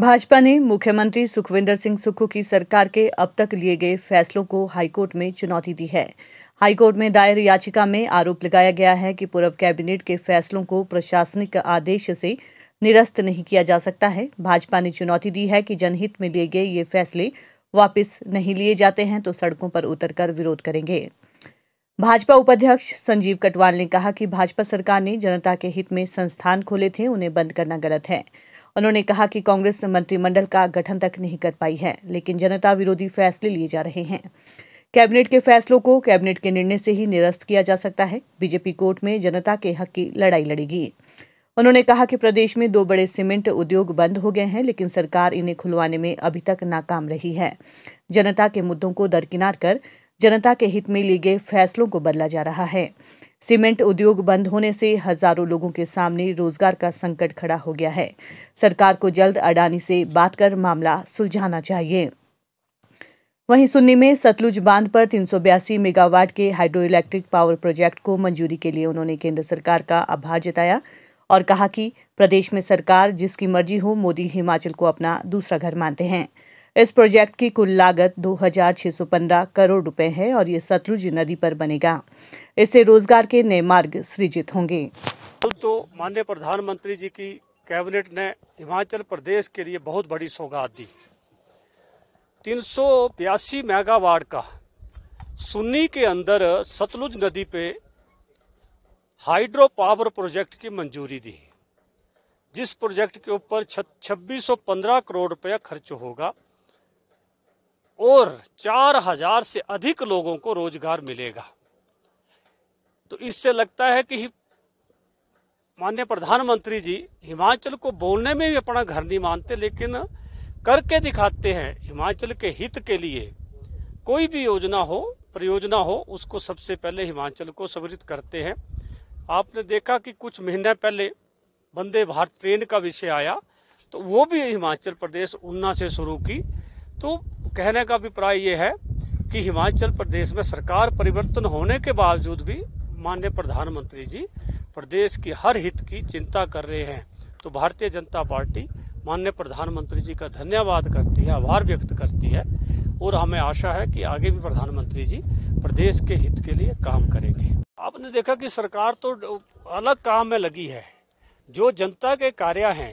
भाजपा ने मुख्यमंत्री सुखविंदर सिंह सुक्खू की सरकार के अब तक लिए गए फैसलों को हाईकोर्ट में चुनौती दी है हाईकोर्ट में दायर याचिका में आरोप लगाया गया है कि पूर्व कैबिनेट के फैसलों को प्रशासनिक आदेश से निरस्त नहीं किया जा सकता है भाजपा ने चुनौती दी है कि जनहित में लिए गए ये फैसले वापस नहीं लिए जाते हैं तो सड़कों पर उतरकर विरोध करेंगे भाजपा उपाध्यक्ष संजीव कटवाल ने कहा कि भाजपा सरकार ने जनता के हित में संस्थान खोले थे उन्हें बंद करना गलत है उन्होंने कहा कि कांग्रेस मंत्रिमंडल का गठन तक नहीं कर पाई है लेकिन जनता विरोधी फैसले लिए जा रहे हैं कैबिनेट के फैसलों को कैबिनेट के निर्णय से ही निरस्त किया जा सकता है बीजेपी कोर्ट में जनता के हक की लड़ाई लड़ेगी उन्होंने कहा कि प्रदेश में दो बड़े सीमेंट उद्योग बंद हो गए हैं लेकिन सरकार इन्हें खुलवाने में अभी तक नाकाम रही है जनता के मुद्दों को दरकिनार कर जनता के हित में लिए गए फैसलों को बदला जा रहा है सीमेंट उद्योग बंद होने से हजारों लोगों के सामने रोजगार का संकट खड़ा हो गया है सरकार को जल्द अडानी से बात कर मामला सुलझाना चाहिए वहीं सुन्नी में सतलुज बांध पर तीन मेगावाट के हाइड्रो इलेक्ट्रिक पावर प्रोजेक्ट को मंजूरी के लिए उन्होंने केंद्र सरकार का आभार जताया और कहा कि प्रदेश में सरकार जिसकी मर्जी हो मोदी हिमाचल को अपना दूसरा घर मानते हैं इस प्रोजेक्ट की कुल लागत 2615 करोड़ रुपए है और ये सतलुज नदी पर बनेगा इससे रोजगार के नए मार्ग सृजित होंगे कल तो माननीय प्रधानमंत्री जी की कैबिनेट ने हिमाचल प्रदेश के लिए बहुत बड़ी सौगात दी तीन मेगावाट का सुन्नी के अंदर सतलुज नदी पे हाइड्रो पावर प्रोजेक्ट की मंजूरी दी जिस प्रोजेक्ट के ऊपर पंद्रह करोड़ रुपया खर्च होगा और चार हजार से अधिक लोगों को रोजगार मिलेगा तो इससे लगता है कि माननीय प्रधानमंत्री जी हिमाचल को बोलने में भी अपना घर नहीं मानते लेकिन करके दिखाते हैं हिमाचल के हित के लिए कोई भी योजना हो परियोजना हो उसको सबसे पहले हिमाचल को समृद्ध करते हैं आपने देखा कि कुछ महीने पहले वंदे भारत ट्रेन का विषय आया तो वो भी हिमाचल प्रदेश ऊना से शुरू की तो कहने का अभिप्राय ये है कि हिमाचल प्रदेश में सरकार परिवर्तन होने के बावजूद भी माननीय प्रधानमंत्री जी प्रदेश की हर हित की चिंता कर रहे हैं तो भारतीय जनता पार्टी माननीय प्रधानमंत्री जी का धन्यवाद करती है आभार व्यक्त करती है और हमें आशा है कि आगे भी प्रधानमंत्री जी प्रदेश के हित के लिए काम करेंगे आपने देखा कि सरकार तो अलग काम में लगी है जो जनता के कार्य हैं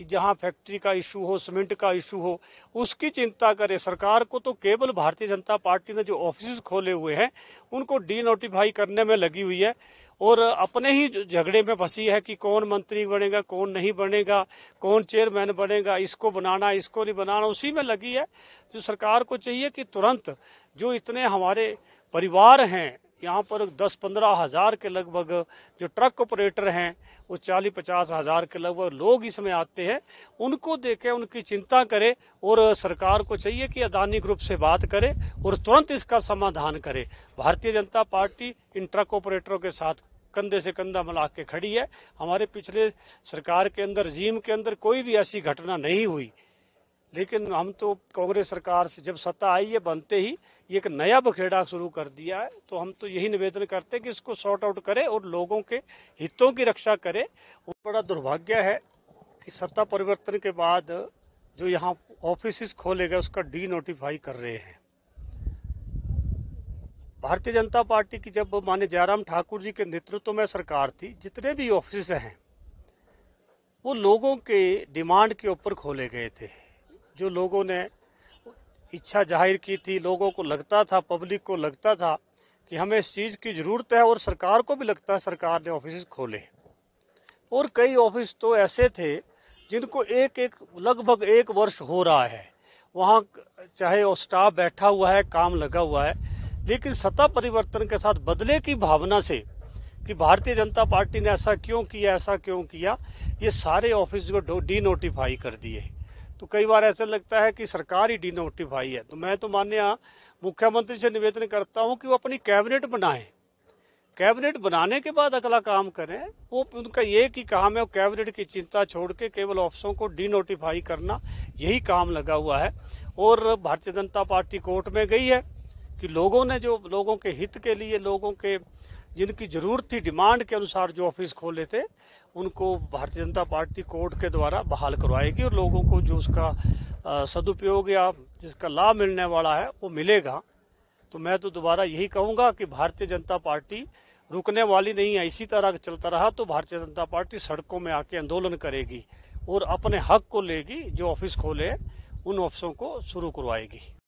कि जहां फैक्ट्री का इशू हो सीमेंट का इशू हो उसकी चिंता करे सरकार को तो केवल भारतीय जनता पार्टी ने जो ऑफिस खोले हुए हैं उनको डी नोटिफाई करने में लगी हुई है और अपने ही झगड़े में फंसी है कि कौन मंत्री बनेगा कौन नहीं बनेगा कौन चेयरमैन बनेगा इसको बनाना इसको नहीं बनाना उसी में लगी है जो तो सरकार को चाहिए कि तुरंत जो इतने हमारे परिवार हैं यहाँ पर दस पंद्रह हज़ार के लगभग जो ट्रक ऑपरेटर हैं वो चालीस पचास हज़ार के लगभग लोग इसमें आते हैं उनको देखें उनकी चिंता करें और सरकार को चाहिए कि अदानी ग्रुप से बात करे और तुरंत इसका समाधान करे भारतीय जनता पार्टी इन ट्रक ऑपरेटरों के साथ कंधे से कंधा मिला के खड़ी है हमारे पिछले सरकार के अंदर जीम के अंदर कोई भी ऐसी घटना नहीं हुई लेकिन हम तो कांग्रेस सरकार से जब सत्ता आई है बनते ही एक नया बखेड़ा शुरू कर दिया है तो हम तो यही निवेदन करते हैं कि इसको सॉर्ट आउट करें और लोगों के हितों की रक्षा करें वो बड़ा दुर्भाग्य है कि सत्ता परिवर्तन के बाद जो यहाँ ऑफिस खोले गए उसका डी नोटिफाई कर रहे हैं भारतीय जनता पार्टी की जब माने जयराम ठाकुर जी के नेतृत्व में सरकार थी जितने भी ऑफिस हैं वो लोगों के डिमांड के ऊपर खोले गए थे जो लोगों ने इच्छा जाहिर की थी लोगों को लगता था पब्लिक को लगता था कि हमें इस चीज़ की ज़रूरत है और सरकार को भी लगता है सरकार ने ऑफिस खोले और कई ऑफिस तो ऐसे थे जिनको एक एक लगभग एक वर्ष हो रहा है वहाँ चाहे वो स्टाफ बैठा हुआ है काम लगा हुआ है लेकिन सत्ता परिवर्तन के साथ बदले की भावना से कि भारतीय जनता पार्टी ने ऐसा क्यों किया ऐसा क्यों किया ये सारे ऑफिस को डी नोटिफाई कर दिए तो कई बार ऐसा लगता है कि सरकार ही डिनोटिफाई है तो मैं तो मान्य हाँ, मुख्यमंत्री से निवेदन करता हूँ कि वो अपनी कैबिनेट बनाए कैबिनेट बनाने के बाद अगला काम करें वो उनका ये कि काम है कैबिनेट की चिंता छोड़ के केवल ऑफिसों को डीनोटिफाई करना यही काम लगा हुआ है और भारतीय जनता पार्टी कोर्ट में गई है कि लोगों ने जो लोगों के हित के लिए लोगों के जिनकी जरूरत थी डिमांड के अनुसार जो ऑफिस खोले थे उनको भारतीय जनता पार्टी कोर्ट के द्वारा बहाल करवाएगी और लोगों को जो उसका सदुपयोग या जिसका लाभ मिलने वाला है वो मिलेगा तो मैं तो दोबारा यही कहूंगा कि भारतीय जनता पार्टी रुकने वाली नहीं है इसी तरह चलता रहा तो भारतीय जनता पार्टी सड़कों में आके आंदोलन करेगी और अपने हक को लेगी जो ऑफिस खोले उन ऑफिसों को शुरू करवाएगी